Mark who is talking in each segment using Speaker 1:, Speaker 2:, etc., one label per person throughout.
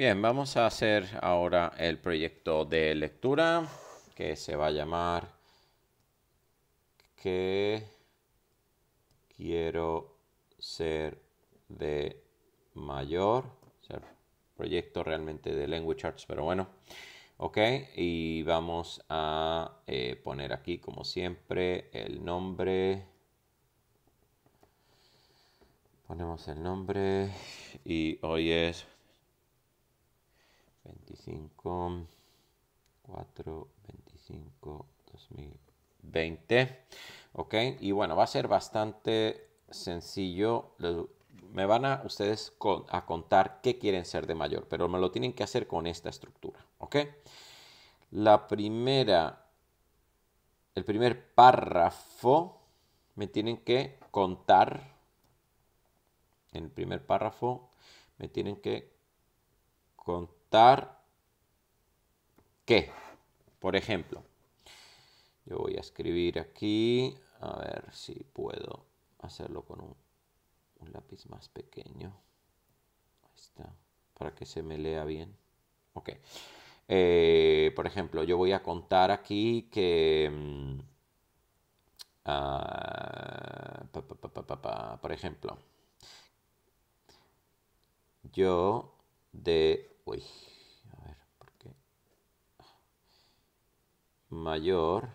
Speaker 1: Bien, vamos a hacer ahora el proyecto de lectura que se va a llamar que quiero ser de mayor. O proyecto realmente de language arts, pero bueno. Ok, y vamos a eh, poner aquí, como siempre, el nombre. Ponemos el nombre y hoy es 25, 4, 25, 2020. Ok, y bueno, va a ser bastante sencillo. Me van a ustedes a contar qué quieren ser de mayor, pero me lo tienen que hacer con esta estructura. Ok, la primera, el primer párrafo, me tienen que contar. En el primer párrafo, me tienen que contar que, por ejemplo, yo voy a escribir aquí, a ver si puedo hacerlo con un, lápiz más pequeño. para que se me lea bien. Ok. Eh, por ejemplo, yo voy a contar aquí que... Mm, ah, por ejemplo, yo de uy, a ver, ¿por qué? Mayor,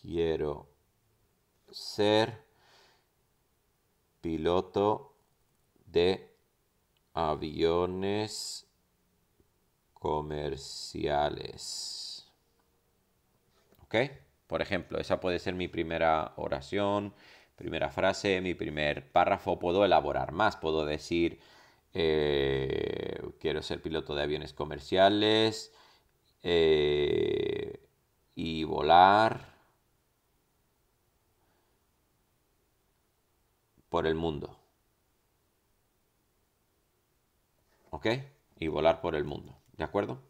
Speaker 1: quiero ser piloto de aviones comerciales. ¿Ok? Por ejemplo, esa puede ser mi primera oración, primera frase, mi primer párrafo. Puedo elaborar más, puedo decir eh, quiero ser piloto de aviones comerciales eh, y volar por el mundo. ¿Ok? Y volar por el mundo. ¿De acuerdo?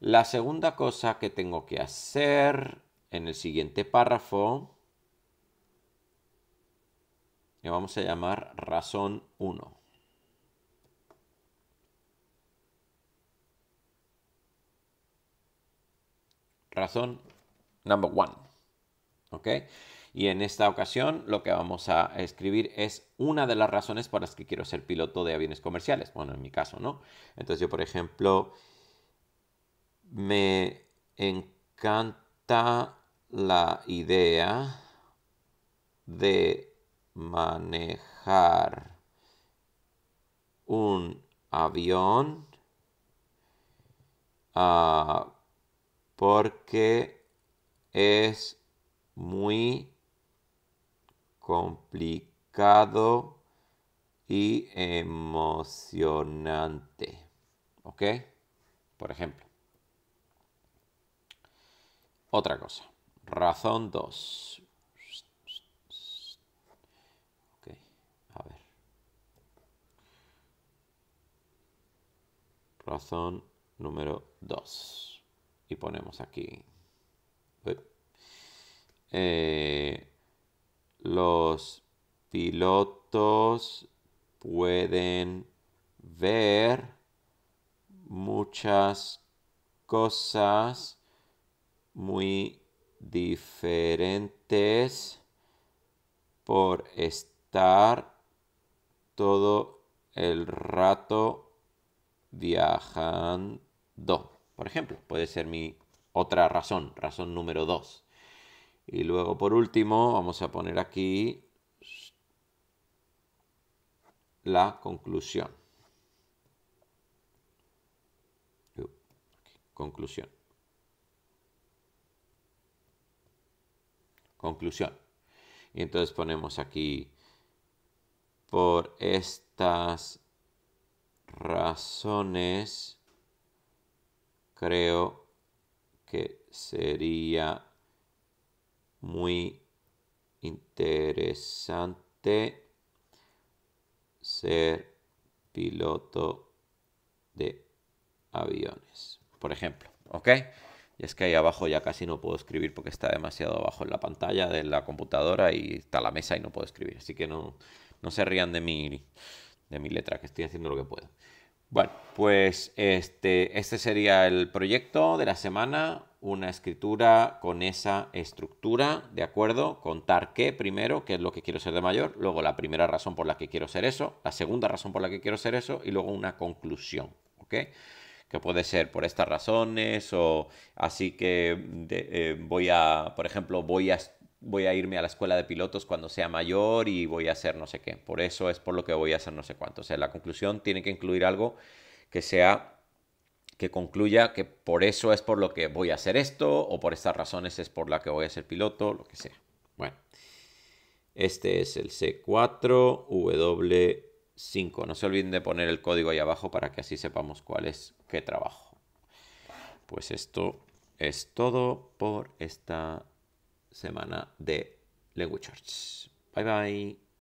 Speaker 1: La segunda cosa que tengo que hacer en el siguiente párrafo le vamos a llamar razón 1. Razón number one. ¿Ok? Y en esta ocasión lo que vamos a escribir es una de las razones por las que quiero ser piloto de aviones comerciales. Bueno, en mi caso, ¿no? Entonces yo, por ejemplo, me encanta la idea de manejar un avión. a... Ah, porque es muy complicado y emocionante. ¿Ok? Por ejemplo. Otra cosa. Razón 2. a ver. Razón número 2 y ponemos aquí eh, los pilotos pueden ver muchas cosas muy diferentes por estar todo el rato viajando por ejemplo. Puede ser mi otra razón, razón número 2. Y luego por último vamos a poner aquí la conclusión. Uh, conclusión. Conclusión. Y entonces ponemos aquí por estas razones creo que sería muy interesante ser piloto de aviones, por ejemplo, ¿ok? Y es que ahí abajo ya casi no puedo escribir porque está demasiado abajo en la pantalla de la computadora y está la mesa y no puedo escribir. Así que no, se rían de de mi letra, que estoy haciendo lo que puedo. Bueno, pues este, este sería el proyecto de la semana, una escritura con esa estructura, ¿de acuerdo? Contar qué primero, qué es lo que quiero ser de mayor, luego la primera razón por la que quiero ser eso, la segunda razón por la que quiero ser eso y luego una conclusión, ¿ok? que puede ser por estas razones o así que eh, voy a, por ejemplo, voy a, voy a irme a la escuela de pilotos cuando sea mayor y voy a hacer no sé qué. Por eso es por lo que voy a hacer no sé cuánto. O sea, la conclusión tiene que incluir algo que sea que concluya que por eso es por lo que voy a hacer esto o por estas razones es por la que voy a ser piloto, lo que sea. Bueno, este es el C4W5. No se olviden de poner el código ahí abajo para que así sepamos cuál es qué trabajo. Pues esto es todo por esta semana de Language charts Bye bye.